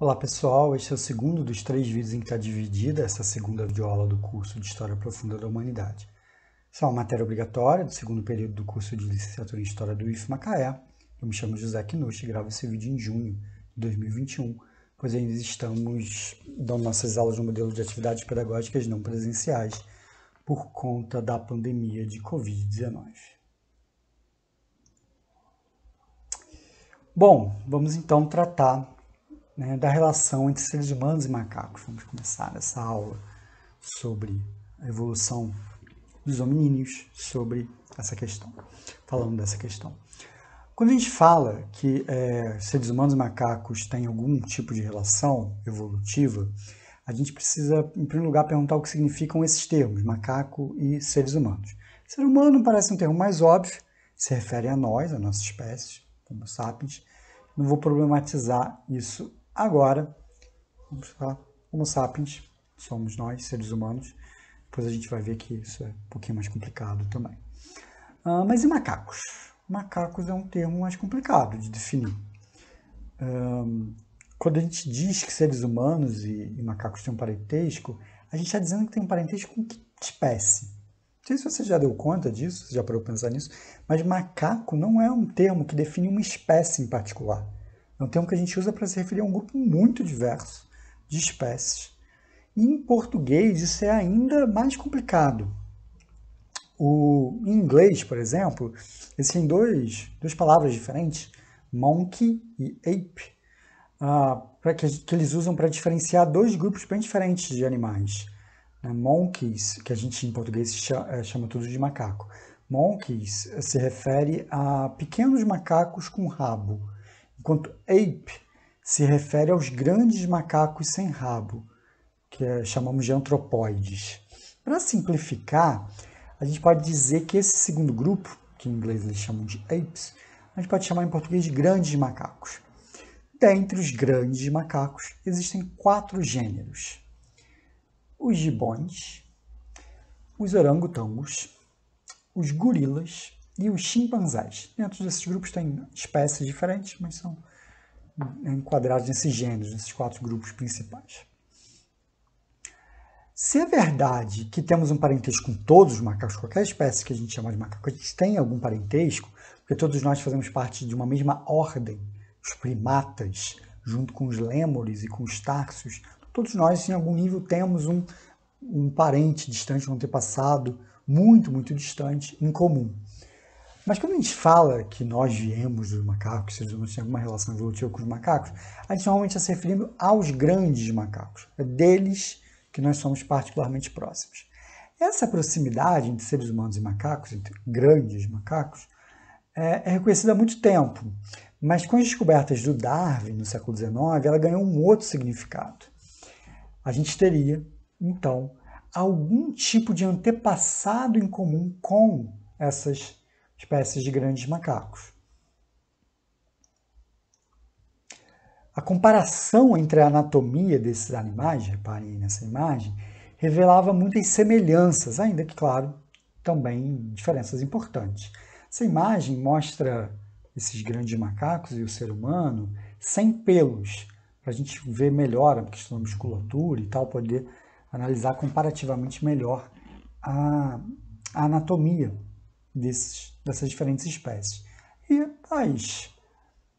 Olá pessoal, este é o segundo dos três vídeos em que está dividida essa segunda videoaula do curso de História Profunda da Humanidade. Essa é uma matéria obrigatória do segundo período do curso de Licenciatura em História do IF Macaé. Eu me chamo José Knusch e gravo esse vídeo em junho de 2021, pois ainda estamos dando nossas aulas no modelo de atividades pedagógicas não presenciais por conta da pandemia de Covid-19. Bom, vamos então tratar né, da relação entre seres humanos e macacos. Vamos começar essa aula sobre a evolução dos hominídeos, sobre essa questão, falando dessa questão. Quando a gente fala que é, seres humanos e macacos têm algum tipo de relação evolutiva, a gente precisa, em primeiro lugar, perguntar o que significam esses termos, macaco e seres humanos. Ser humano parece um termo mais óbvio, se refere a nós, a nossa espécie, como sapiens. Não vou problematizar isso Agora, vamos falar Homo sapiens, somos nós, seres humanos. Depois a gente vai ver que isso é um pouquinho mais complicado também. Uh, mas e macacos? Macacos é um termo mais complicado de definir. quando a gente diz que seres humanos e, e macacos têm um parentesco, a gente está dizendo que tem um parentesco com que espécie? Não sei se você já deu conta disso, já parou pensar nisso, mas macaco não é um termo que define uma espécie em particular. É um termo que a gente usa para se referir a um grupo muito diverso de espécies. Em português, isso é ainda mais complicado. O, em inglês, por exemplo, existem dois, duas palavras diferentes, monkey e ape, ah, para que, que, eles usam para diferenciar dois grupos bem diferentes de animais. Né? Monkeys, que a gente em português chama, eh, chama tudo de macaco. Monkeys se refere a pequenos macacos com rabo enquanto ape se refere aos grandes macacos sem rabo, que é, chamamos de antropóides. Para simplificar, a gente pode dizer que esse segundo grupo, que em inglês eles chamam de apes, a gente pode chamar em português de grandes macacos. Dentre os grandes macacos, existem quatro gêneros. Os gibões, os orangotangos, os gorilas e os chimpanzés. Dentro desses grupos tem espécies diferentes, mas são enquadrados nesses gêneros, nesses quatro grupos principais. Se é verdade que temos um parentesco com todos os macacos, qualquer espécie que a gente chama de macaco, a gente tem algum parentesco, porque todos nós fazemos parte de uma mesma ordem, os primatas, junto com os lêmures e com os tarsos, todos nós em algum nível temos um, um parente distante, um antepassado muito, muito distante em comum. Mas quando a gente fala que nós viemos dos macacos, que seres humanos têm alguma relação evolutiva com os macacos, a gente normalmente está se referindo aos grandes macacos. É deles que nós somos particularmente próximos. Essa proximidade entre seres humanos e macacos, entre grandes macacos, é, é reconhecida há muito tempo. Mas com as descobertas do Darwin no século XIX, ela ganhou um outro significado. A gente teria, então, algum tipo de antepassado em comum com essas espécies de grandes macacos. A comparação entre a anatomia desses animais, reparem nessa imagem, revelava muitas semelhanças, ainda que, claro, também diferenças importantes. Essa imagem mostra esses grandes macacos e o ser humano sem pelos, para a gente ver melhor a questão da musculatura e tal, poder analisar comparativamente melhor a, a anatomia desses dessas diferentes espécies. E as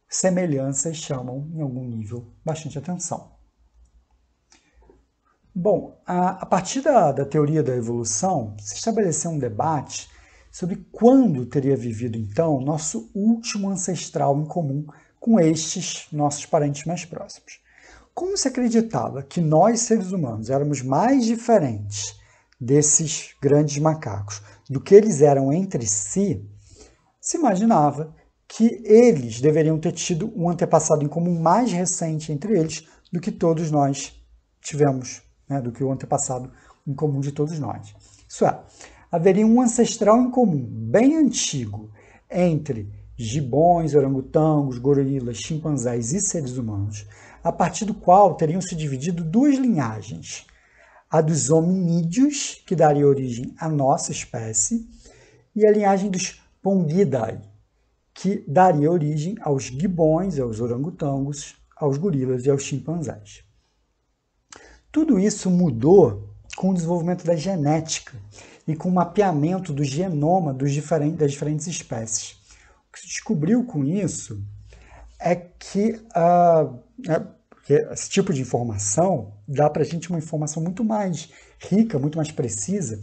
semelhanças chamam, em algum nível, bastante atenção. Bom, a, a partir da, da teoria da evolução, se estabeleceu um debate sobre quando teria vivido, então, nosso último ancestral em comum com estes nossos parentes mais próximos. Como se acreditava que nós, seres humanos, éramos mais diferentes desses grandes macacos do que eles eram entre si, se imaginava que eles deveriam ter tido um antepassado em comum mais recente entre eles do que todos nós tivemos, né? do que o antepassado em comum de todos nós. Isso é, haveria um ancestral em comum bem antigo entre gibões, orangotangos, gorilas, chimpanzés e seres humanos, a partir do qual teriam se dividido duas linhagens. A dos hominídeos, que daria origem à nossa espécie, e a linhagem dos Pongidae, que daria origem aos gibões, aos orangotangos, aos gorilas e aos chimpanzés. Tudo isso mudou com o desenvolvimento da genética e com o mapeamento do genoma dos diferentes, das diferentes espécies. O que se descobriu com isso é que uh, esse tipo de informação dá para a gente uma informação muito mais rica, muito mais precisa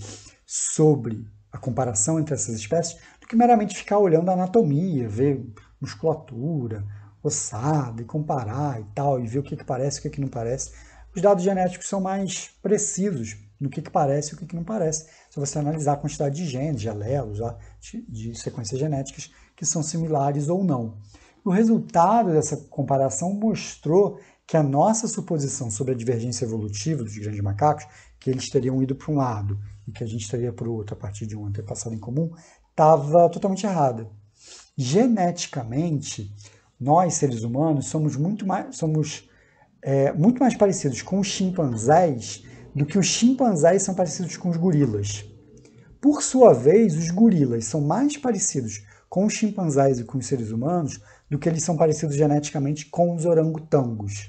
sobre a comparação entre essas espécies do que meramente ficar olhando a anatomia, ver musculatura, ossada e comparar e tal, e ver o que, que parece e o que, que não parece. Os dados genéticos são mais precisos no que, que parece e o que, que não parece. Se você analisar a quantidade de genes, de alelos, de sequências genéticas que são similares ou não. O resultado dessa comparação mostrou que a nossa suposição sobre a divergência evolutiva dos grandes macacos, que eles teriam ido para um lado e que a gente teria para o outro a partir de um antepassado em comum, estava totalmente errada. Geneticamente, nós seres humanos somos muito mais, somos, é, muito mais parecidos com os chimpanzés do que os chimpanzés são parecidos com os gorilas. Por sua vez, os gorilas são mais parecidos com os chimpanzés e com os seres humanos do que eles são parecidos geneticamente com os orangotangos.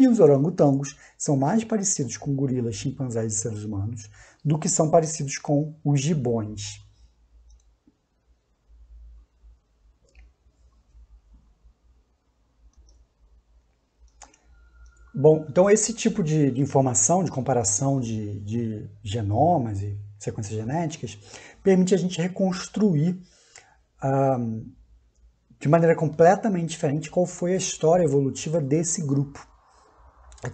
E os orangotangos são mais parecidos com gorilas, chimpanzés e seres humanos do que são parecidos com os gibões. Bom, então esse tipo de, informação, de comparação de, de, genomas e sequências genéticas, permite a gente reconstruir um, de maneira completamente diferente qual foi a história evolutiva desse grupo.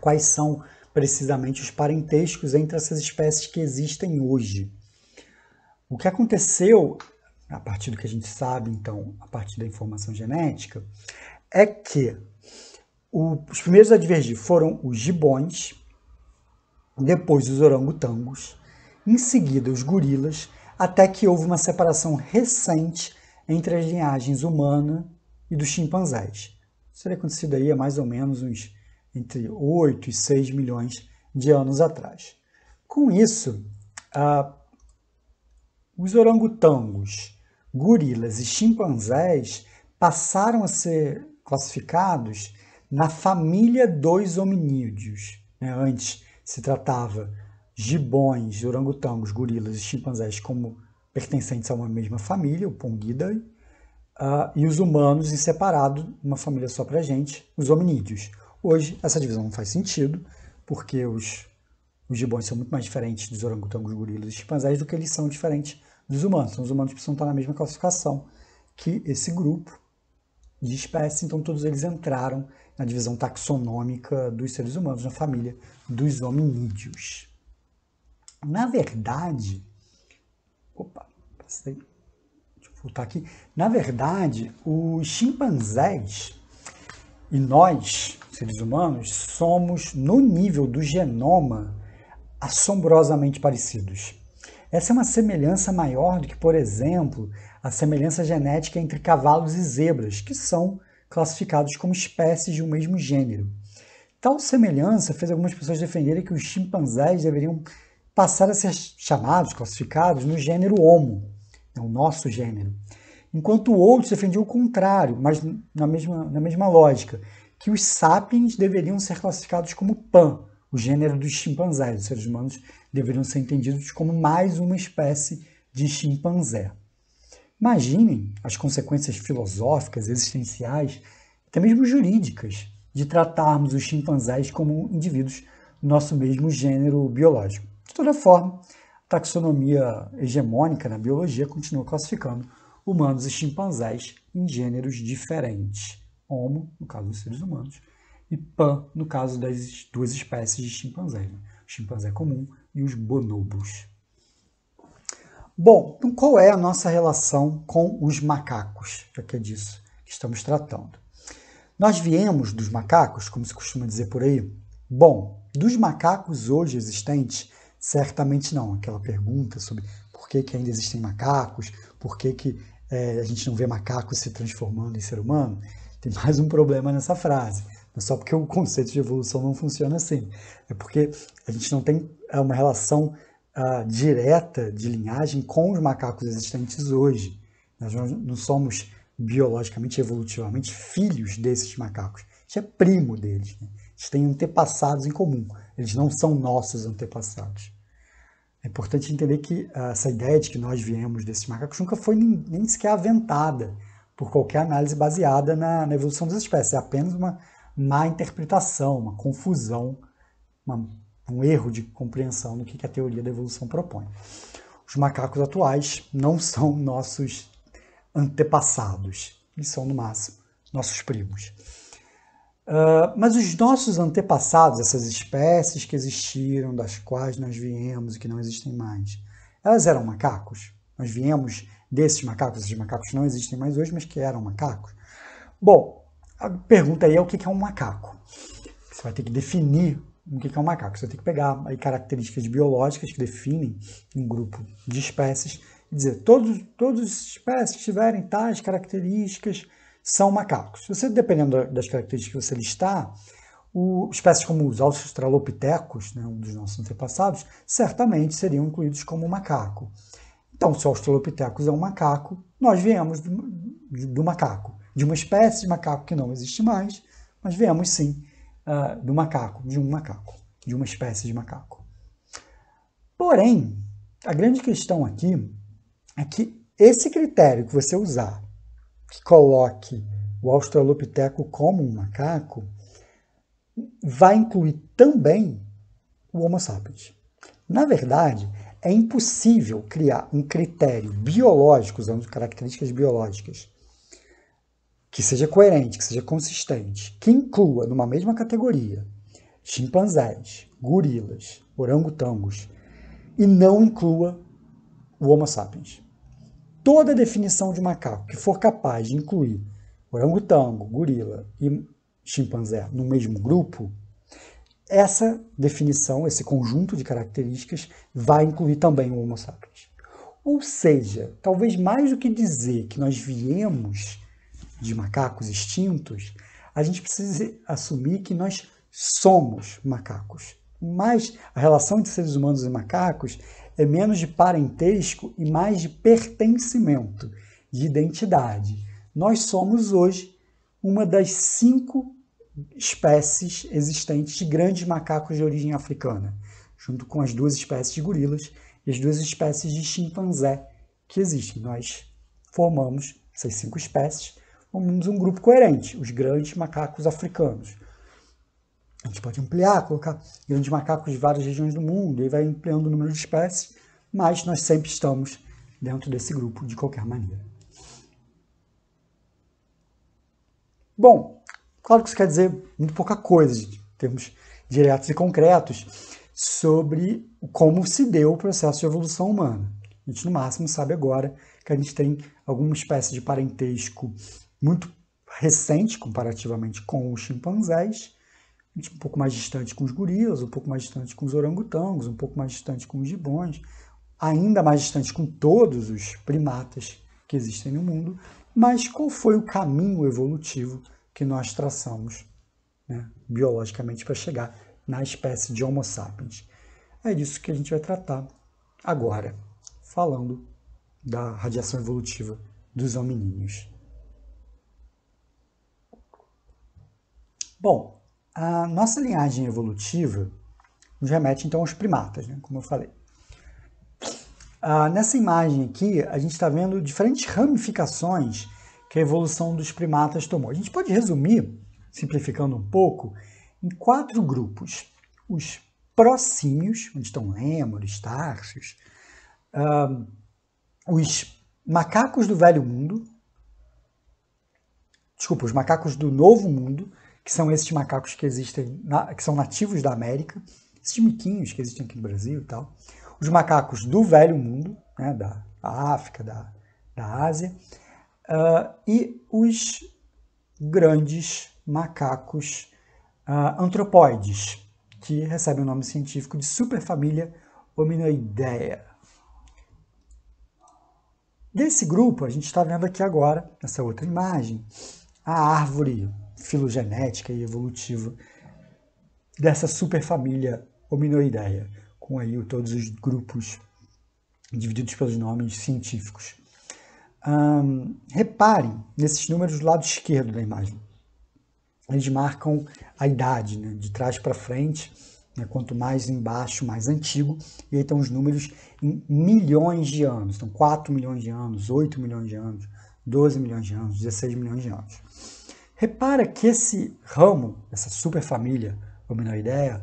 Quais são precisamente os parentescos entre essas espécies que existem hoje. O que aconteceu, a partir do que a gente sabe, então, a partir da informação genética, é que o, os primeiros a divergir foram os gibões, depois os orangotangos, em seguida os gorilas, até que houve uma separação recente entre as linhagens humana e dos chimpanzés. Isso teria acontecido aí há mais ou menos uns entre 8 e 6 milhões de anos atrás. Com isso, ah, os orangotangos, gorilas e chimpanzés passaram a ser classificados na família dos hominídeos. Né? Antes se tratava gibões, orangotangos, gorilas e chimpanzés como pertencentes a uma mesma família, o Pongidae, uh, ah, e os humanos em separado, uma família só para gente, os hominídeos. Hoje essa divisão não faz sentido, porque os, os gibões são muito mais diferentes dos orangotangos, gorilas e chimpanzés do que eles são diferentes dos humanos. Então, os humanos precisam estar na mesma classificação que esse grupo, de espécie, então todos eles entraram na divisão taxonômica dos seres humanos, na família dos hominídeos. Na verdade, opa, passei, deixa eu voltar aqui. Na verdade, os chimpanzés e nós, seres humanos, somos, no nível do genoma, assombrosamente parecidos. Essa é uma semelhança maior do que, por exemplo, a semelhança genética entre cavalos e zebras, que são classificados como espécies de um mesmo gênero. Tal semelhança fez algumas pessoas defenderem que os chimpanzés deveriam passar a ser chamados, classificados, no gênero Homo, é o nosso gênero. Enquanto outros defendiam o contrário, mas na mesma, na mesma lógica, que os sapiens deveriam ser classificados como Pan, o gênero dos chimpanzés, os seres humanos deveriam ser entendidos como mais uma espécie de chimpanzé. Imaginem as consequências filosóficas, existenciais, até mesmo jurídicas, de tratarmos os chimpanzés como indivíduos do nosso mesmo gênero biológico. De toda forma, a taxonomia hegemônica na biologia continua classificando humanos e chimpanzés em gêneros diferentes. Homo, no caso dos seres humanos, e Pan, no caso das duas espécies de chimpanzés. Né? O chimpanzé comum e os bonobos. Bom, então qual é a nossa relação com os macacos? Já é que é disso que estamos tratando. Nós viemos dos macacos, como se costuma dizer por aí? Bom, dos macacos hoje existentes, certamente não. Aquela pergunta sobre por que, que ainda existem macacos, por que, que é, a gente não vê macacos se transformando em ser humano, tem mais um problema nessa frase é só porque o conceito de evolução não funciona assim. É porque a gente não tem é uma relação uh, direta de linhagem com os macacos existentes hoje. Nós não somos biologicamente, evolutivamente, filhos desses macacos. A gente é primo deles. Né? A gente tem antepassados em comum. Eles não são nossos antepassados. É importante entender que uh, essa ideia de que nós viemos desses macacos nunca foi nem, nem sequer aventada por qualquer análise baseada na, na evolução das espécies. É apenas uma má interpretação, uma confusão, uma, um erro de compreensão do que, a teoria da evolução propõe. Os macacos atuais não são nossos antepassados, eles são, no máximo, nossos primos. Uh, mas os nossos antepassados, essas espécies que existiram, das quais nós viemos e que não existem mais, elas eram macacos? Nós viemos desses macacos, esses macacos não existem mais hoje, mas que eram macacos? Bom, a pergunta aí é o que é um macaco. Você vai ter que definir o que é um macaco. Você vai ter que pegar aí características biológicas que definem um grupo de espécies e dizer todos, todas as espécies que tiverem tais características são macacos. Você, dependendo das características que você listar, o, espécies como os australopitecos, né, um dos nossos antepassados, certamente seriam incluídos como macaco. Então, se o australopithecus é um macaco, nós viemos do, do macaco de uma espécie de macaco que não existe mais, mas viemos sim uh, do macaco, de um macaco, de uma espécie de macaco. Porém, a grande questão aqui é que esse critério que você usar, que coloque o australopiteco como um macaco, vai incluir também o Homo sapiens. Na verdade, é impossível criar um critério biológico, usando características biológicas, que seja coerente, que seja consistente, que inclua numa mesma categoria chimpanzés, gorilas, orangotangos e não inclua o Homo sapiens. Toda definição de macaco que for capaz de incluir orangotango, gorila e chimpanzé no mesmo grupo, essa definição, esse conjunto de características, vai incluir também o Homo sapiens. Ou seja, talvez mais do que dizer que nós viemos de macacos extintos, a gente precisa assumir que nós somos macacos. Mas a relação entre seres humanos e macacos é menos de parentesco e mais de pertencimento, de identidade. Nós somos hoje uma das cinco espécies existentes de grandes macacos de origem africana, junto com as duas espécies de gorilas e as duas espécies de chimpanzé que existem. Nós formamos essas cinco espécies menos um grupo coerente, os grandes macacos africanos. A gente pode ampliar, colocar grandes macacos de várias regiões do mundo, e vai ampliando o número de espécies, mas nós sempre estamos dentro desse grupo de qualquer maneira. Bom, claro que isso quer dizer muito pouca coisa, em termos diretos e concretos, sobre como se deu o processo de evolução humana. A gente, no máximo, sabe agora que a gente tem alguma espécie de parentesco muito recente comparativamente com os chimpanzés, um pouco mais distante com os gorilas, um pouco mais distante com os orangotangos, um pouco mais distante com os gibões, ainda mais distante com todos os primatas que existem no mundo, mas qual foi o caminho evolutivo que nós traçamos né, biologicamente para chegar na espécie de Homo sapiens? É disso que a gente vai tratar agora, falando da radiação evolutiva dos hominíneos. Bom, a nossa linhagem evolutiva nos remete então aos primatas, né? como eu falei. Ah, nessa imagem aqui, a gente está vendo diferentes ramificações que a evolução dos primatas tomou. A gente pode resumir, simplificando um pouco, em quatro grupos. Os prosímios, onde estão lêmures, tarsos, ah, os macacos do velho mundo, desculpa, os macacos do novo mundo, que são esses macacos que existem, na, que são nativos da América, esses miquinhos que existem aqui no Brasil e tal, os macacos do Velho Mundo, né, da África, da, da Ásia, uh, e os grandes macacos uh, antropóides, que recebem o nome científico de superfamília Hominoidea. Desse grupo, a gente está vendo aqui agora, nessa outra imagem, a árvore filogenética e evolutiva dessa superfamília Hominoideia, com aí todos os grupos divididos pelos nomes científicos. reparem nesses números do lado esquerdo da imagem. Eles marcam a idade, né? de trás para frente, né? quanto mais embaixo, mais antigo. E aí estão os números em milhões de anos. Então, 4 milhões de anos, 8 milhões de anos, 12 milhões de anos, 16 milhões de anos. Repara que esse ramo, essa superfamília Hominoidea,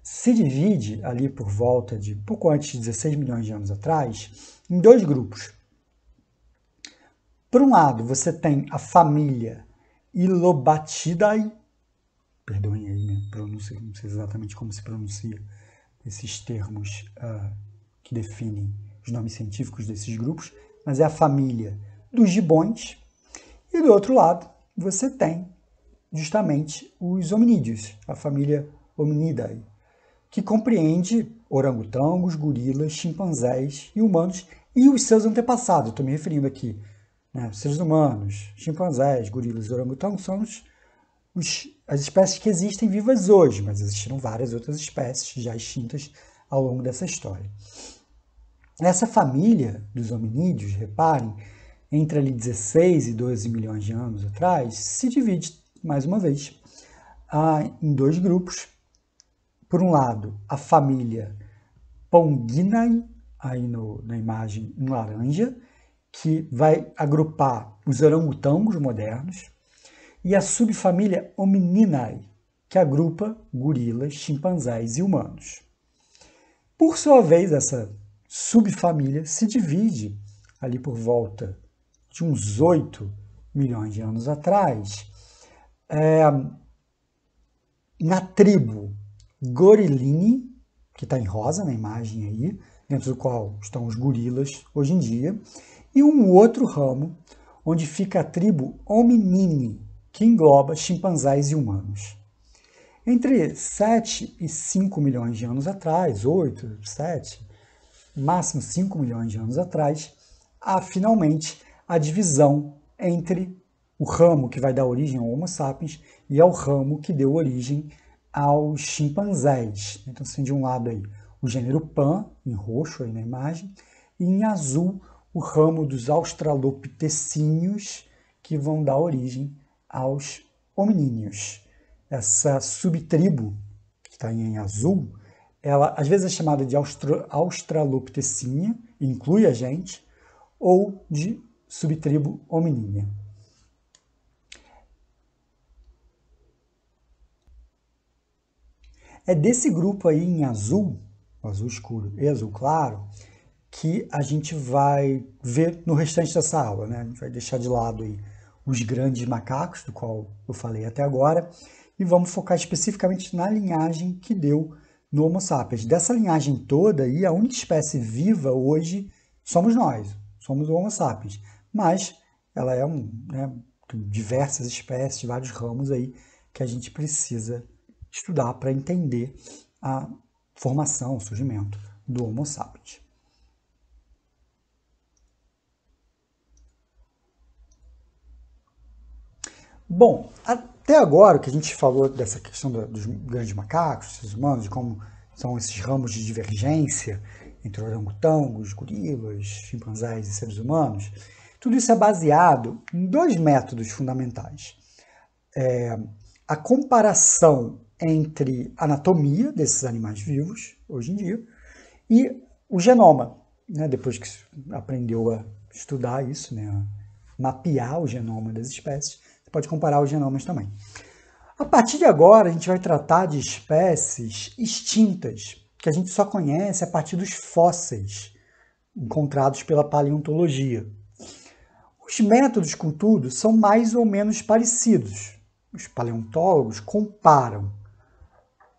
se divide ali por volta de pouco antes de 16 milhões de anos atrás em dois grupos. Por um lado, você tem a família Ilobatidae, perdoem aí minha pronúncia, não sei exatamente como se pronuncia esses termos uh, que definem os nomes científicos desses grupos, mas é a família dos gibões. E do outro lado, você tem justamente os hominídeos, a família Hominidae, que compreende orangotangos, gorilas, chimpanzés e humanos e os seus antepassados. Estou me referindo aqui. Né? Seres humanos, chimpanzés, gorilas e orangotangos são os, os, as espécies que existem vivas hoje, mas existiram várias outras espécies já extintas ao longo dessa história. Essa família dos hominídeos, reparem, entre ali 16 e 12 milhões de anos atrás, se divide, mais uma vez, em dois grupos. Por um lado, a família Ponginae, aí no, na imagem em laranja, que vai agrupar os orangotangos modernos, e a subfamília Homininae, que agrupa gorilas, chimpanzés e humanos. Por sua vez, essa subfamília se divide ali por volta de uns 8 milhões de anos atrás, é, na tribo Gorilini, que está em rosa na imagem aí, dentro do qual estão os gorilas hoje em dia, e um outro ramo, onde fica a tribo Hominini, que engloba chimpanzés e humanos. Entre 7 e 5 milhões de anos atrás, 8, 7, máximo 5 milhões de anos atrás, há finalmente a divisão entre o ramo que vai dar origem ao Homo sapiens e ao ramo que deu origem aos chimpanzés. Então, assim, de um lado aí o gênero Pan, em roxo aí na imagem, e em azul o ramo dos australopitecinhos que vão dar origem aos hominíneos. Essa subtribo, que está em azul, ela às vezes é chamada de austro, inclui a gente, ou de subtribo hominínea. É desse grupo aí em azul, azul escuro e azul claro, que a gente vai ver no restante dessa aula, né? A gente vai deixar de lado aí os grandes macacos, do qual eu falei até agora, e vamos focar especificamente na linhagem que deu no Homo sapiens. Dessa linhagem toda aí, a única espécie viva hoje somos nós, somos o Homo sapiens mas ela é um, né, diversas espécies, vários ramos aí que a gente precisa estudar para entender a formação, o surgimento do Homo sapiens. Bom, até agora o que a gente falou dessa questão dos grandes macacos, seres humanos, de como são esses ramos de divergência entre orangotangos, gorilas, chimpanzés e seres humanos, tudo isso é baseado em dois métodos fundamentais. É, a comparação entre anatomia desses animais vivos, hoje em dia, e o genoma. Né? Depois que aprendeu a estudar isso, né? A mapear o genoma das espécies, você pode comparar os genomas também. A partir de agora, a gente vai tratar de espécies extintas, que a gente só conhece a partir dos fósseis encontrados pela paleontologia. Os métodos, contudo, são mais ou menos parecidos. Os paleontólogos comparam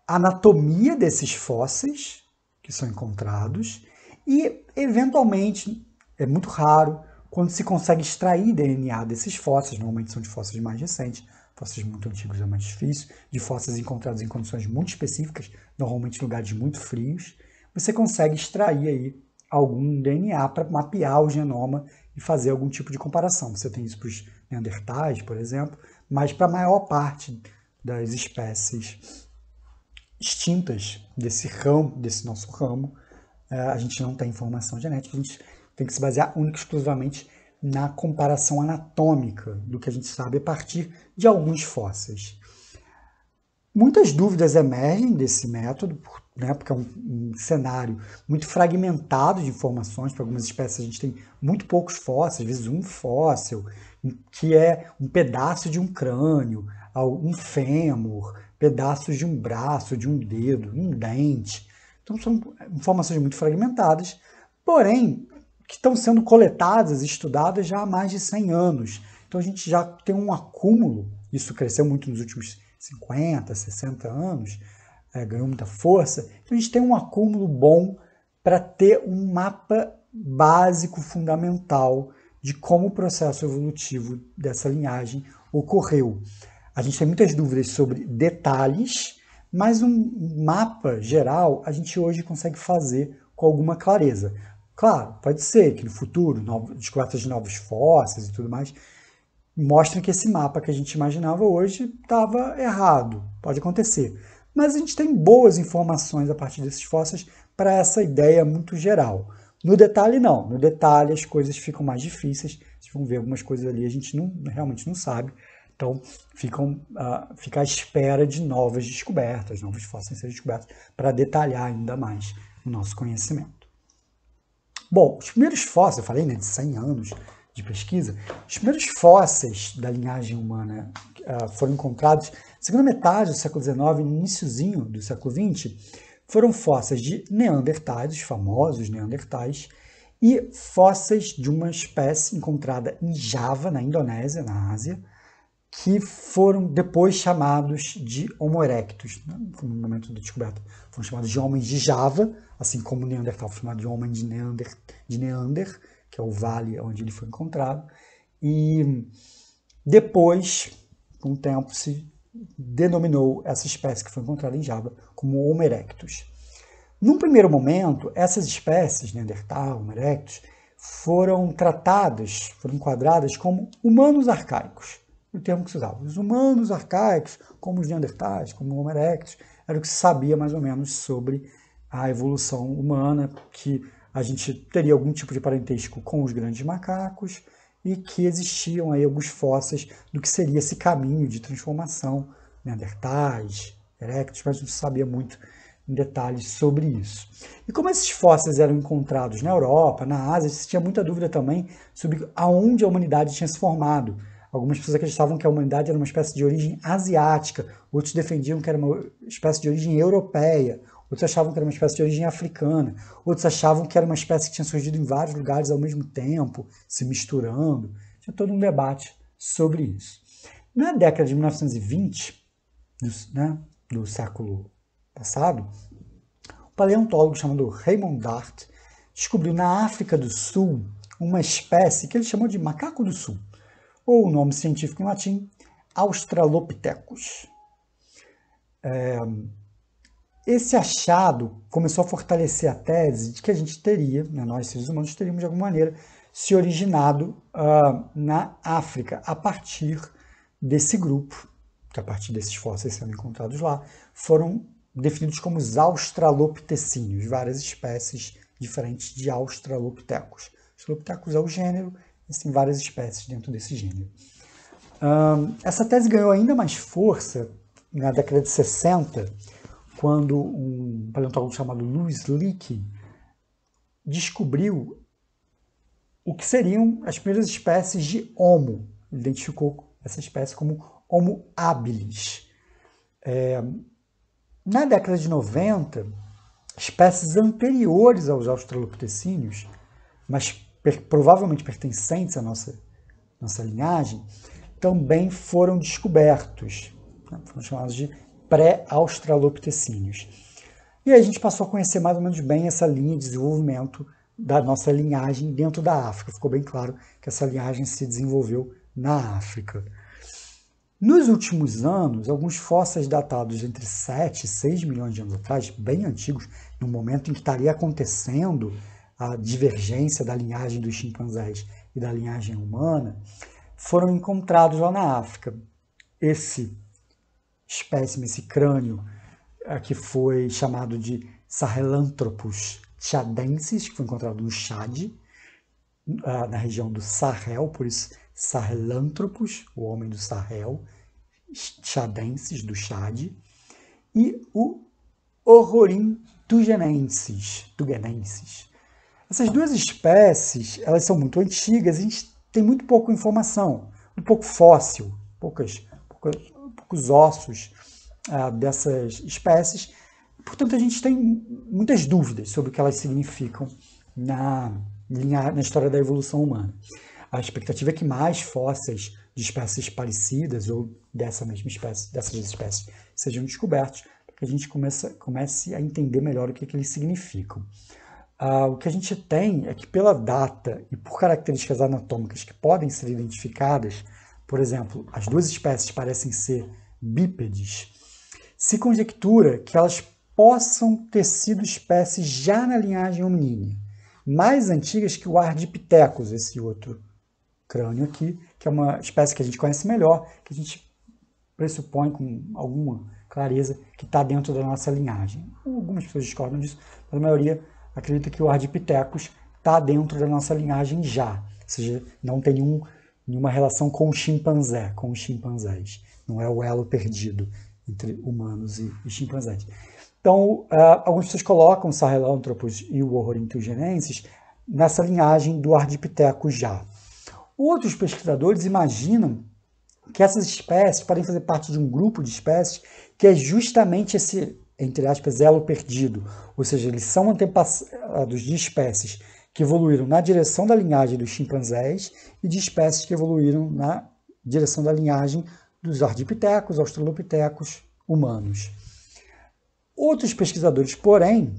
a anatomia desses fósseis que são encontrados e, eventualmente, é muito raro, quando se consegue extrair DNA desses fósseis, normalmente são de fósseis mais recentes, fósseis muito antigos é mais difícil, de fósseis encontrados em condições muito específicas, normalmente em lugares muito frios, você consegue extrair aí algum DNA para mapear o genoma e fazer algum tipo de comparação. Você tem isso para os neandertais, por exemplo, mas para a maior parte das espécies extintas desse ramo, desse nosso ramo, é, a gente não tem informação genética, a gente tem que se basear única e exclusivamente na comparação anatômica do que a gente sabe a partir de alguns fósseis. Muitas dúvidas emergem desse método por né? porque é um, um cenário muito fragmentado de informações. Para algumas espécies, a gente tem muito poucos fósseis, às vezes um fóssil, que é um pedaço de um crânio, um fêmur, pedaços de um braço, de um dedo, um dente. Então, são informações muito fragmentadas, porém, que estão sendo coletadas, estudadas já há mais de 100 anos. Então, a gente já tem um acúmulo, isso cresceu muito nos últimos 50, 60 anos, é, ganhou muita força. Então a gente tem um acúmulo bom para ter um mapa básico, fundamental, de como o processo evolutivo dessa linhagem ocorreu. A gente tem muitas dúvidas sobre detalhes, mas um mapa geral a gente hoje consegue fazer com alguma clareza. Claro, pode ser que no futuro, descobertas de novos fósseis e tudo mais, mostrem que esse mapa que a gente imaginava hoje estava errado. Pode acontecer mas a gente tem boas informações a partir desses fósseis para essa ideia muito geral. No detalhe, não. No detalhe, as coisas ficam mais difíceis. Vocês vão ver algumas coisas ali, a gente não, realmente não sabe. Então, ficam, uh, fica à espera de novas descobertas, novos fósseis serem descobertos, para detalhar ainda mais o nosso conhecimento. Bom, os primeiros fósseis, eu falei, né, de 100 anos, de pesquisa, os primeiros fósseis da linhagem humana uh, foram encontrados segunda metade do século XIX, iníciozinho do século XX, foram fósseis de neandertais, os famosos neandertais, e fósseis de uma espécie encontrada em Java, na Indonésia, na Ásia, que foram depois chamados de Homo erectus, né? no momento da descoberta, foram chamados de homens de Java, assim como Neandertal foi chamado de homem de Neander, de Neander é o vale onde ele foi encontrado, e depois, com o tempo, se denominou essa espécie que foi encontrada em Java como Homo erectus. Num primeiro momento, essas espécies, Neandertal, Homo erectus, foram tratadas, foram enquadradas como humanos arcaicos, o termo que se usava. Os humanos arcaicos, como os Neandertais, como o Homo erectus, era o que se sabia mais ou menos sobre a evolução humana, que a gente teria algum tipo de parentesco com os grandes macacos e que existiam aí alguns fósseis do que seria esse caminho de transformação, né, neandertais, erectos, mas não se sabia muito em detalhes sobre isso. E como esses fósseis eram encontrados na Europa, na Ásia, se tinha muita dúvida também sobre aonde a humanidade tinha se formado. Algumas pessoas acreditavam que a humanidade era uma espécie de origem asiática, outros defendiam que era uma espécie de origem europeia, outros achavam que era uma espécie de origem africana, outros achavam que era uma espécie que tinha surgido em vários lugares ao mesmo tempo, se misturando. Tinha todo um debate sobre isso. Na década de 1920, do, né, do século passado, um paleontólogo chamado Raymond Dart descobriu na África do Sul uma espécie que ele chamou de macaco do sul, ou o nome científico em latim, Australopithecus. É, esse achado começou a fortalecer a tese de que a gente teria, né, nós seres humanos, teríamos de alguma maneira se originado uh, na África a partir desse grupo, que a partir desses fósseis sendo encontrados lá, foram definidos como os australopitecíneos, várias espécies diferentes de australopitecos. Australopitecos é o gênero, existem várias espécies dentro desse gênero. Uh, essa tese ganhou ainda mais força na década de 60, quando um paleontólogo chamado Louis Leake descobriu o que seriam as primeiras espécies de Homo. Ele identificou essa espécie como Homo habilis. É, na década de 90, espécies anteriores aos australopitecínios, mas per, provavelmente pertencentes à nossa, nossa linhagem, também foram descobertos, né? foram chamados de pré-australopitecíneos. E aí a gente passou a conhecer mais ou menos bem essa linha de desenvolvimento da nossa linhagem dentro da África. Ficou bem claro que essa linhagem se desenvolveu na África. Nos últimos anos, alguns fósseis datados entre 7 e 6 milhões de anos atrás, bem antigos, no momento em que estaria acontecendo a divergência da linhagem dos chimpanzés e da linhagem humana, foram encontrados lá na África. Esse espécime, esse crânio, é, que foi chamado de Sahelanthropus tchadensis que foi encontrado no Chad, ah, na região do Sahel, por isso Sahelanthropus, o homem do Sahel, tchadensis do Chad, e o Horrorim tugenensis, tugenensis. Essas duas espécies, elas são muito antigas, a gente tem muito pouca informação, um pouco fóssil, poucas, poucas os ossos ah, dessas espécies. Portanto, a gente tem muitas dúvidas sobre o que elas significam na, linha, na história da evolução humana. A expectativa é que mais fósseis de espécies parecidas ou dessa mesma espécie, dessas espécies, sejam descobertos, para que a gente comece, comece a entender melhor o que, é que eles significam. Ah, o que a gente tem é que, pela data e por características anatômicas que podem ser identificadas, por exemplo, as duas espécies parecem ser bípedes. Se conjectura que elas possam ter sido espécies já na linhagem hominínea, mais antigas que o Ardipithecus, esse outro crânio aqui, que é uma espécie que a gente conhece melhor, que a gente pressupõe com alguma clareza que está dentro da nossa linhagem. Algumas pessoas discordam disso, mas a maioria acredita que o Ardipithecus está dentro da nossa linhagem já, ou seja, não tem nenhum, nenhuma relação com o chimpanzé, com os chimpanzés não é o elo perdido entre humanos e, e chimpanzés. Então, uh, algumas pessoas colocam Sahelanthropus e o Horror nessa linhagem do Ardipithecus já. Outros pesquisadores imaginam que essas espécies podem fazer parte de um grupo de espécies que é justamente esse, entre aspas, elo perdido, ou seja, eles são antepassados de espécies que evoluíram na direção da linhagem dos chimpanzés e de espécies que evoluíram na direção da linhagem dos ardipitecos, australopitecos humanos. Outros pesquisadores, porém,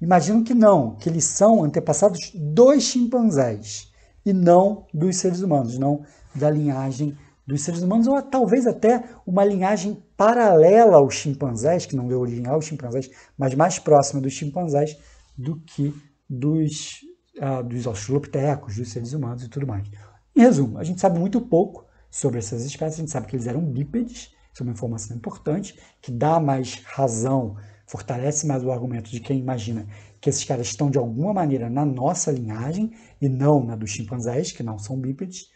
imaginam que não, que eles são antepassados dos chimpanzés e não dos seres humanos, não da linhagem dos seres humanos, ou talvez até uma linhagem paralela aos chimpanzés, que não deu origem aos chimpanzés, mas mais próxima dos chimpanzés do que dos, ah, dos australopitecos, dos seres humanos e tudo mais. Em resumo, a gente sabe muito pouco sobre essas espécies. A gente sabe que eles eram bípedes, isso é uma informação importante, que dá mais razão, fortalece mais o argumento de quem imagina que esses caras estão de alguma maneira na nossa linhagem e não na dos chimpanzés, que não são bípedes,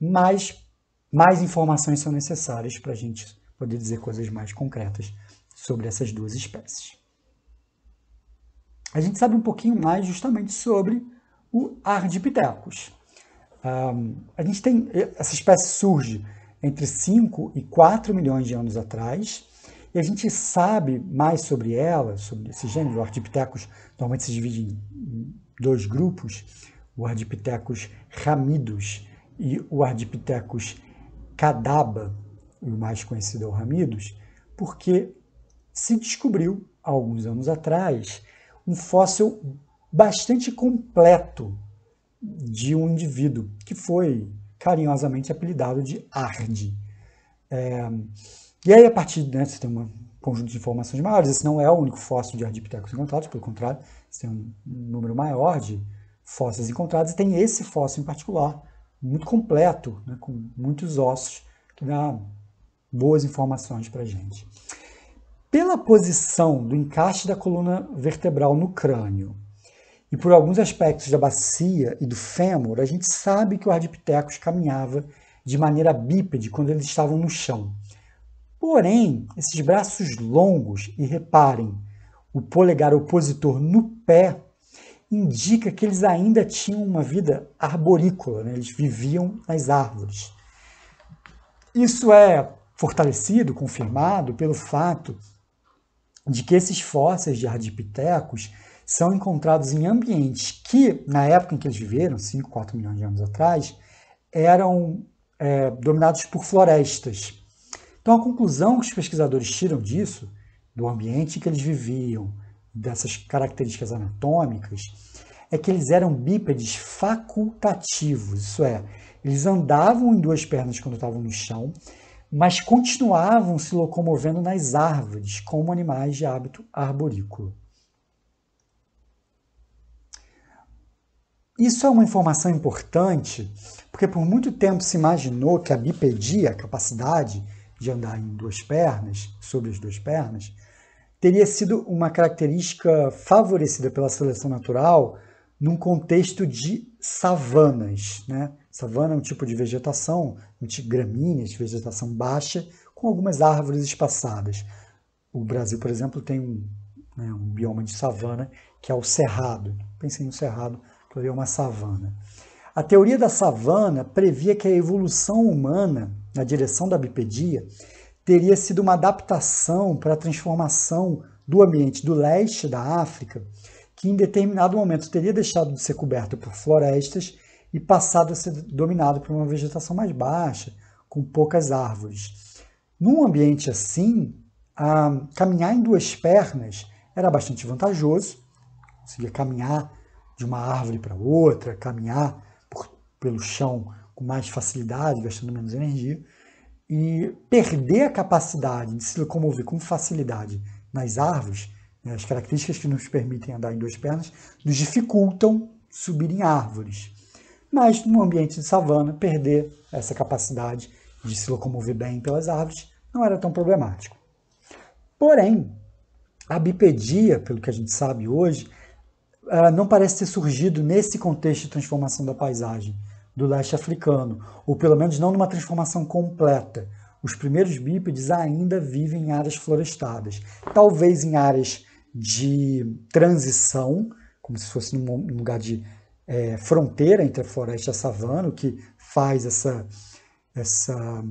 mas mais informações são necessárias para a gente poder dizer coisas mais concretas sobre essas duas espécies. A gente sabe um pouquinho mais justamente sobre o Ardipithecus. Um, a gente tem. Essa espécie surge entre 5 e 4 milhões de anos atrás, e a gente sabe mais sobre ela, sobre esse gênero. O Ardipithecus normalmente se divide em dois grupos: o Ardipithecus ramidus e o Ardipithecus cadaba, o mais conhecido é o ramidus, porque se descobriu, há alguns anos atrás, um fóssil bastante completo de um indivíduo que foi carinhosamente apelidado de ARD. É, e aí, a partir, né, você tem um conjunto de informações maiores, esse não é o único fóssil de Ardipithecus encontrado, pelo contrário, você tem um número maior de fósseis encontrados, e tem esse fóssil em particular, muito completo, né, com muitos ossos, que dá boas informações para a gente. Pela posição do encaixe da coluna vertebral no crânio, e por alguns aspectos da bacia e do fêmur, a gente sabe que o Ardipithecus caminhava de maneira bípede quando eles estavam no chão. Porém, esses braços longos, e reparem, o polegar opositor no pé indica que eles ainda tinham uma vida arborícola, né? eles viviam nas árvores. Isso é fortalecido, confirmado pelo fato de que esses fósseis de ardipitecos são encontrados em ambientes que, na época em que eles viveram, 5, 4 milhões de anos atrás, eram é, dominados por florestas. Então, a conclusão que os pesquisadores tiram disso, do ambiente em que eles viviam, dessas características anatômicas, é que eles eram bípedes facultativos, isso é, eles andavam em duas pernas quando estavam no chão, mas continuavam se locomovendo nas árvores, como animais de hábito arborícola. Isso é uma informação importante porque por muito tempo se imaginou que a bipedia, a capacidade de andar em duas pernas, sobre as duas pernas, teria sido uma característica favorecida pela seleção natural num contexto de savanas. Né? Savana é um tipo de vegetação, de gramíneas, vegetação baixa, com algumas árvores espaçadas. O Brasil, por exemplo, tem um, né, um bioma de savana que é o cerrado. Pensei no cerrado Plutão é uma savana. A teoria da savana previa que a evolução humana na direção da bipedia teria sido uma adaptação para a transformação do ambiente do leste da África, que em determinado momento teria deixado de ser coberto por florestas e passado a ser dominado por uma vegetação mais baixa, com poucas árvores. Num ambiente assim, caminhar em duas pernas era bastante vantajoso, conseguia caminhar de uma árvore para outra, caminhar por, pelo chão com mais facilidade, gastando menos energia, e perder a capacidade de se locomover com facilidade nas árvores, né, as características que nos permitem andar em duas pernas, nos dificultam subir em árvores. Mas no ambiente de savana, perder essa capacidade de se locomover bem pelas árvores não era tão problemático. Porém, a bipedia, pelo que a gente sabe hoje, ah, não parece ter surgido nesse contexto de transformação da paisagem do leste africano, ou pelo menos não numa transformação completa. Os primeiros bípedes ainda vivem em áreas florestadas, talvez em áreas de transição, como se fosse num lugar de é, fronteira entre a floresta e a savana, o que faz essa, essa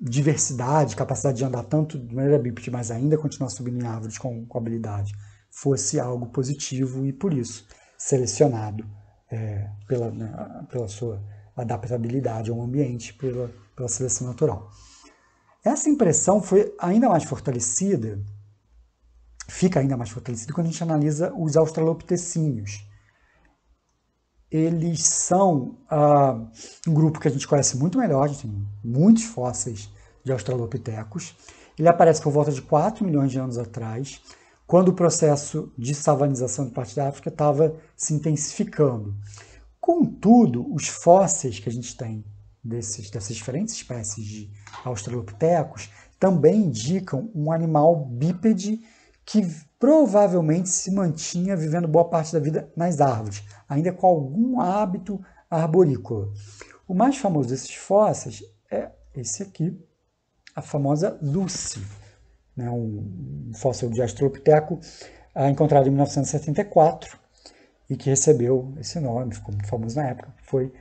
diversidade, capacidade de andar tanto de maneira bípede, mas ainda continuar subindo em árvores com, com habilidade fosse algo positivo e, por isso, selecionado é, pela, né, pela sua adaptabilidade ao ambiente, pela, pela seleção natural. Essa impressão foi ainda mais fortalecida, fica ainda mais fortalecida quando a gente analisa os australopitecínios. Eles são ah, um grupo que a gente conhece muito melhor, a gente tem muitos fósseis de australopitecos. Ele aparece por volta de 4 milhões de anos atrás quando o processo de savanização de parte da África estava se intensificando. Contudo, os fósseis que a gente tem desses, dessas diferentes espécies de australopitecos também indicam um animal bípede que provavelmente se mantinha vivendo boa parte da vida nas árvores, ainda com algum hábito arborícola. O mais famoso desses fósseis é esse aqui, a famosa Lucy né, um fóssil de Australopiteco, encontrado em 1974 e que recebeu esse nome, ficou muito famoso na época, foi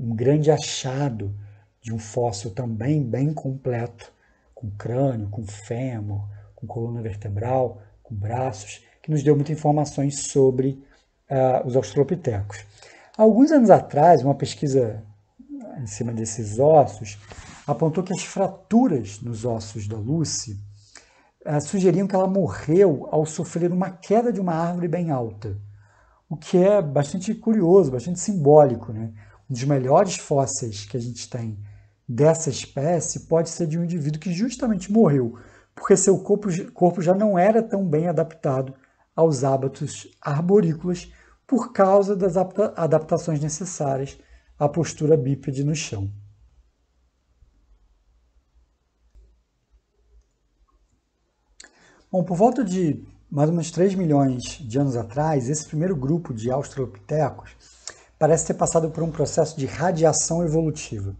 um grande achado de um fóssil também bem completo, com crânio, com fêmur, com coluna vertebral, com braços, que nos deu muitas informações sobre uh, os australopitecos. Alguns anos atrás, uma pesquisa em cima desses ossos apontou que as fraturas nos ossos da Lucy eh, sugeriam que ela morreu ao sofrer uma queda de uma árvore bem alta, o que é bastante curioso, bastante simbólico. Né? Um dos melhores fósseis que a gente tem dessa espécie pode ser de um indivíduo que justamente morreu, porque seu corpo, corpo já não era tão bem adaptado aos hábitos arborícolas por causa das adaptações necessárias à postura bípede no chão. Bom, por volta de mais ou menos 3 milhões de anos atrás, esse primeiro grupo de australopitecos parece ter passado por um processo de radiação evolutiva.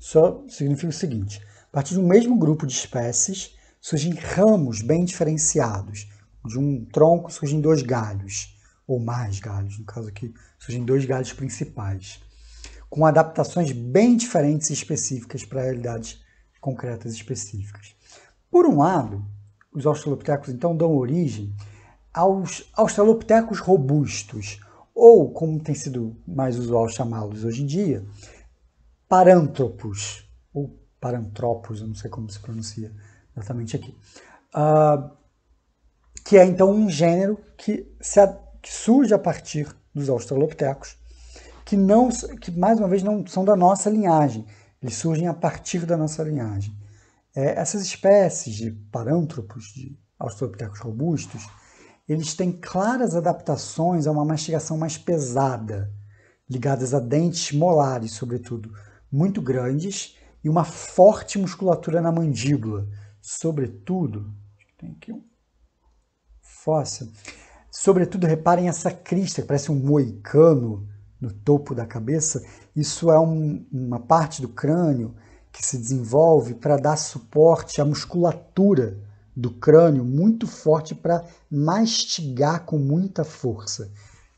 Isso significa o seguinte: a partir do mesmo grupo de espécies surgem ramos bem diferenciados. De um tronco surgem dois galhos, ou mais galhos, no caso aqui, surgem dois galhos principais, com adaptações bem diferentes e específicas para realidades concretas específicas. Por um lado, os australopitecos então dão origem aos australopitecos robustos, ou como tem sido mais usual chamá-los hoje em dia, parântropos, ou parantropos, eu não sei como se pronuncia exatamente aqui, uh, que é então um gênero que, se, que surge a partir dos australopitecos, que, não, que mais uma vez não são da nossa linhagem, eles surgem a partir da nossa linhagem. É, essas espécies de parântropos, de Australopithecus robustos, eles têm claras adaptações a uma mastigação mais pesada, ligadas a dentes molares, sobretudo, muito grandes, e uma forte musculatura na mandíbula, sobretudo, tem aqui um fóssil, sobretudo reparem essa crista, que parece um moicano no topo da cabeça, isso é um, uma parte do crânio que se desenvolve para dar suporte à musculatura do crânio muito forte para mastigar com muita força.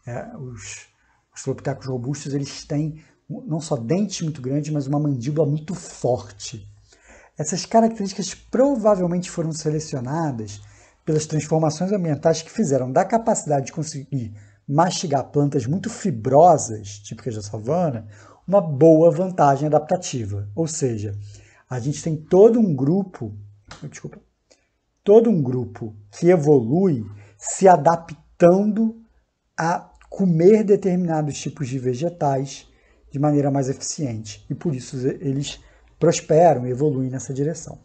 É, os australopitecos robustos eles têm não só dentes muito grandes, mas uma mandíbula muito forte. Essas características provavelmente foram selecionadas pelas transformações ambientais que fizeram da capacidade de conseguir mastigar plantas muito fibrosas, típicas tipo da savana, uma boa vantagem adaptativa. Ou seja, a gente tem todo um grupo, oh, desculpa, todo um grupo que evolui se adaptando a comer determinados tipos de vegetais de maneira mais eficiente e por isso eles prosperam e evoluem nessa direção.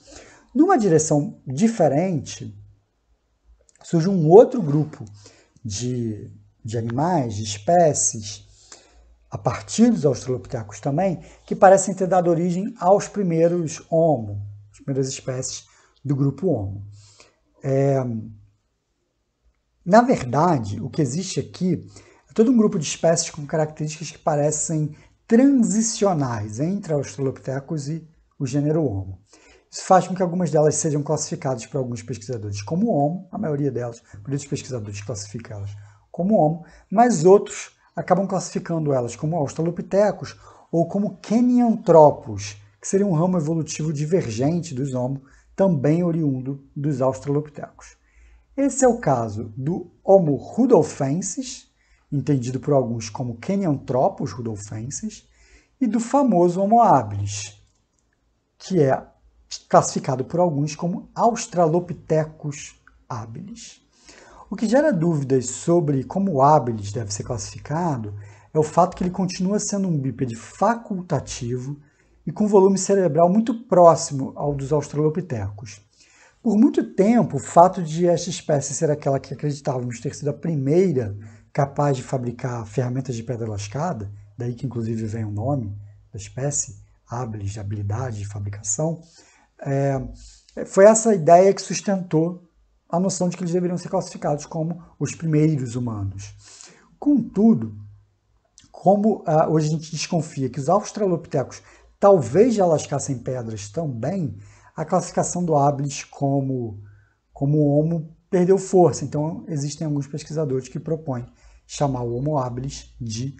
Numa direção diferente, surge um outro grupo de, de animais, de espécies, a partir dos australopitecos também, que parecem ter dado origem aos primeiros Homo, as primeiras espécies do grupo Homo. É, na verdade, o que existe aqui é todo um grupo de espécies com características que parecem transicionais entre australopitecos e o gênero Homo. Isso faz com que algumas delas sejam classificadas por alguns pesquisadores como Homo, a maioria delas, por outros pesquisadores classifica elas como Homo, mas outros acabam classificando elas como australopitecos ou como queniantropos, que seria um ramo evolutivo divergente dos Homo, também oriundo dos australopitecos. Esse é o caso do Homo rudolfensis, entendido por alguns como queniantropos rudolfensis, e do famoso Homo habilis, que é classificado por alguns como australopitecos habilis. O que gera dúvidas sobre como o habilis deve ser classificado é o fato que ele continua sendo um bípede facultativo e com volume cerebral muito próximo ao dos australopitecos. Por muito tempo, o fato de esta espécie ser aquela que acreditávamos ter sido a primeira capaz de fabricar ferramentas de pedra lascada, daí que inclusive vem o nome da espécie, habilis, de habilidade de fabricação, é, foi essa ideia que sustentou a noção de que eles deveriam ser classificados como os primeiros humanos. Contudo, como ah, hoje a gente desconfia que os australopitecos talvez já lascassem pedras também, a classificação do Habilis como, como Homo perdeu força. Então, existem alguns pesquisadores que propõem chamar o Homo habilis de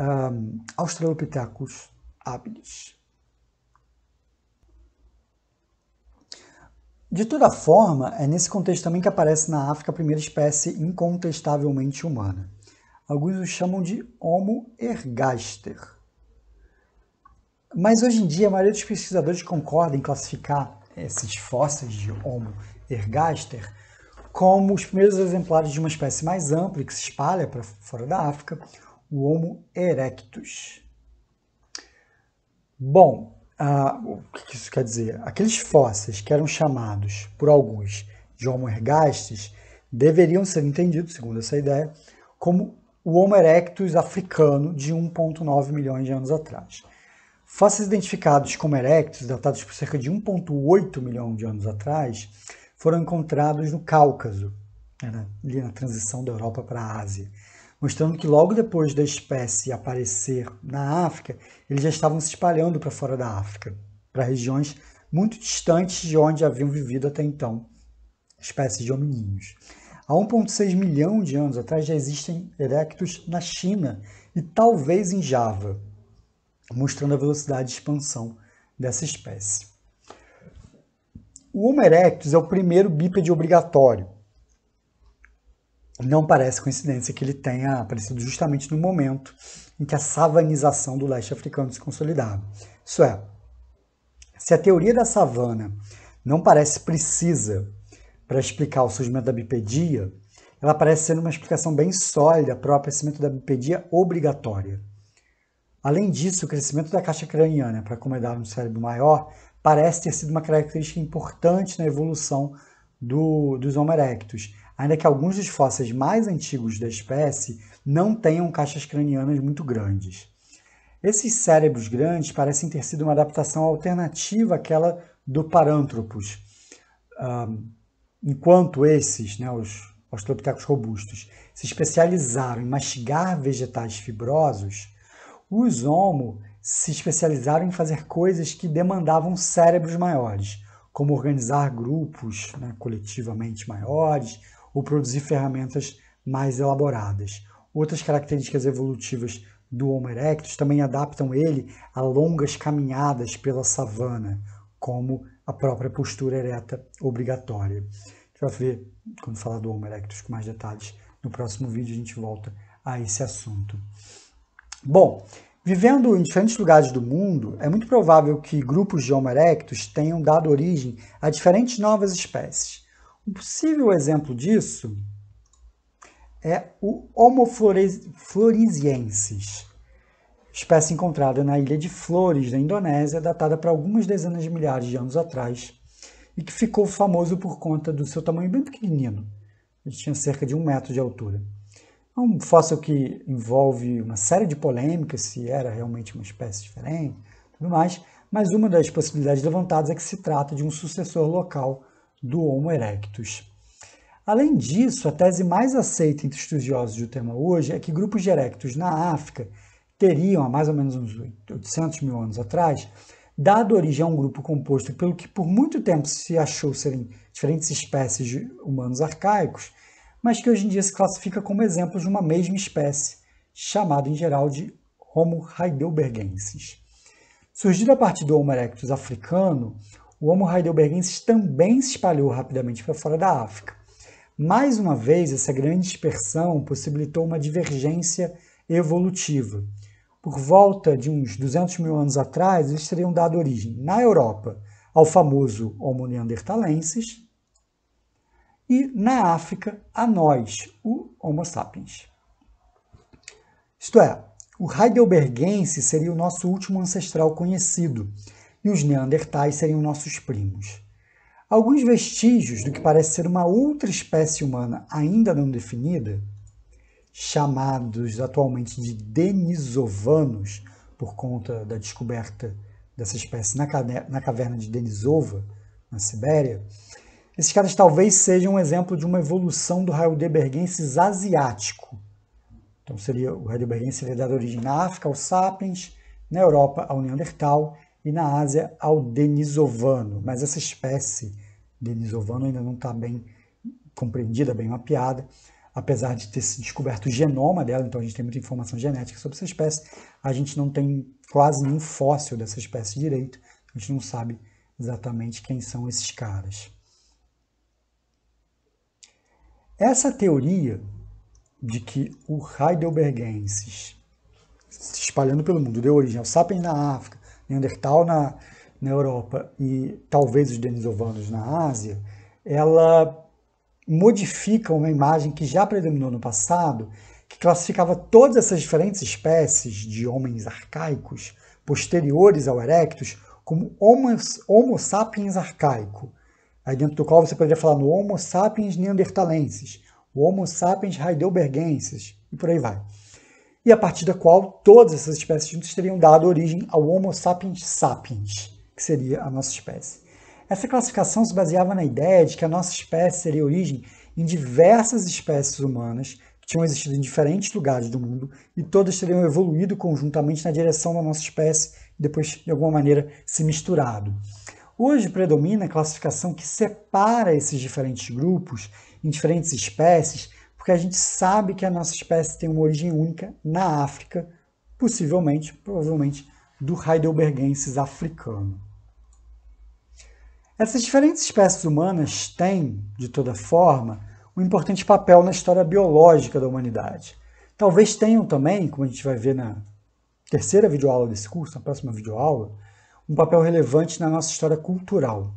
um, ah, Australopithecus habilis. De toda forma, é nesse contexto também que aparece na África a primeira espécie incontestavelmente humana. Alguns o chamam de Homo ergaster. Mas hoje em dia, a maioria dos pesquisadores concorda em classificar esses fósseis de Homo ergaster como os primeiros exemplares de uma espécie mais ampla que se espalha para fora da África, o Homo erectus. Bom, ah, o que isso quer dizer? Aqueles fósseis que eram chamados por alguns de Homo ergastes deveriam ser entendidos, segundo essa ideia, como o Homo erectus africano de 1,9 milhões de anos atrás. Fósseis identificados como erectus, datados por cerca de 1,8 milhão de anos atrás, foram encontrados no Cáucaso, né, ali na transição da Europa para a Ásia mostrando que logo depois da espécie aparecer na África, eles já estavam se espalhando para fora da África, para regiões muito distantes de onde haviam vivido até então espécies de hominíneos. Há 1,6 milhão de anos atrás já existem erectos na China e talvez em Java, mostrando a velocidade de expansão dessa espécie. O Homo erectus é o primeiro bípede obrigatório, não parece coincidência que ele tenha aparecido justamente no momento em que a savanização do leste africano se consolidava. Isso é, se a teoria da savana não parece precisa para explicar o surgimento da bipedia, ela parece ser uma explicação bem sólida para o aparecimento da bipedia obrigatória. Além disso, o crescimento da caixa craniana para acomodar um cérebro maior parece ter sido uma característica importante na evolução do, dos Homo erectus, ainda que alguns dos fósseis mais antigos da espécie não tenham caixas cranianas muito grandes. Esses cérebros grandes parecem ter sido uma adaptação alternativa àquela do Paranthropus, enquanto esses, né, os Australopithecus robustos, se especializaram em mastigar vegetais fibrosos, os Homo se especializaram em fazer coisas que demandavam cérebros maiores, como organizar grupos né, coletivamente maiores, ou produzir ferramentas mais elaboradas. Outras características evolutivas do Homo erectus também adaptam ele a longas caminhadas pela savana, como a própria postura ereta obrigatória. A gente vai ver, quando falar do Homo erectus com mais detalhes, no próximo vídeo a gente volta a esse assunto. Bom, vivendo em diferentes lugares do mundo, é muito provável que grupos de Homo erectus tenham dado origem a diferentes novas espécies. Um possível exemplo disso é o Homo floresiensis, espécie encontrada na ilha de Flores, na Indonésia, datada para algumas dezenas de milhares de anos atrás, e que ficou famoso por conta do seu tamanho bem pequenino. Ele tinha cerca de um metro de altura. É um fóssil que envolve uma série de polêmicas, se era realmente uma espécie diferente, tudo mais, mas uma das possibilidades levantadas é que se trata de um sucessor local do Homo erectus. Além disso, a tese mais aceita entre estudiosos do tema hoje é que grupos de erectus na África teriam, há mais ou menos uns 800 mil anos atrás, dado origem a um grupo composto pelo que por muito tempo se achou serem diferentes espécies de humanos arcaicos, mas que hoje em dia se classifica como exemplos de uma mesma espécie, chamada em geral de Homo heidelbergensis. Surgido a partir do Homo erectus africano, o Homo heidelbergensis também se espalhou rapidamente para fora da África. Mais uma vez, essa grande dispersão possibilitou uma divergência evolutiva. Por volta de uns 200 mil anos atrás, eles teriam dado origem, na Europa, ao famoso Homo neanderthalensis e, na África, a nós, o Homo sapiens. Isto é, o heidelbergense seria o nosso último ancestral conhecido, e os neandertais seriam nossos primos. Alguns vestígios do que parece ser uma outra espécie humana ainda não definida, chamados atualmente de denisovanos, por conta da descoberta dessa espécie na, caverna de Denisova, na Sibéria, esses caras talvez sejam um exemplo de uma evolução do raio Heidelbergensis asiático. Então seria o Heidelbergensis seria dado origem na África aos sapiens, na Europa ao Neandertal e na Ásia ao denisovano, mas essa espécie denisovano ainda não está bem compreendida, bem mapeada, apesar de ter se descoberto o genoma dela, então a gente tem muita informação genética sobre essa espécie, a gente não tem quase nenhum fóssil dessa espécie direito, a gente não sabe exatamente quem são esses caras. Essa teoria de que o Heidelbergensis, se espalhando pelo mundo, deu origem ao Sapiens na África, Neandertal na, na Europa e talvez os denisovanos na Ásia, ela modifica uma imagem que já predominou no passado, que classificava todas essas diferentes espécies de homens arcaicos posteriores ao Erectus como homo, homo sapiens arcaico, aí dentro do qual você poderia falar no Homo sapiens neandertalensis, o Homo sapiens heidelbergensis, e por aí vai e a partir da qual todas essas espécies juntas teriam dado origem ao Homo sapiens sapiens, que seria a nossa espécie. Essa classificação se baseava na ideia de que a nossa espécie seria origem em diversas espécies humanas que tinham existido em diferentes lugares do mundo e todas teriam evoluído conjuntamente na direção da nossa espécie e depois, de alguma maneira, se misturado. Hoje predomina a classificação que separa esses diferentes grupos em diferentes espécies porque a gente sabe que a nossa espécie tem uma origem única na África, possivelmente, provavelmente, do heidelbergensis africano. Essas diferentes espécies humanas têm, de toda forma, um importante papel na história biológica da humanidade. Talvez tenham também, como a gente vai ver na terceira videoaula desse curso, na próxima videoaula, um papel relevante na nossa história cultural.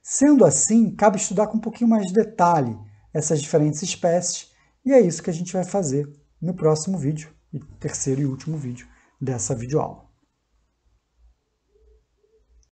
Sendo assim, cabe estudar com um pouquinho mais de detalhe essas diferentes espécies. E é isso que a gente vai fazer no próximo vídeo, e terceiro e último vídeo dessa videoaula.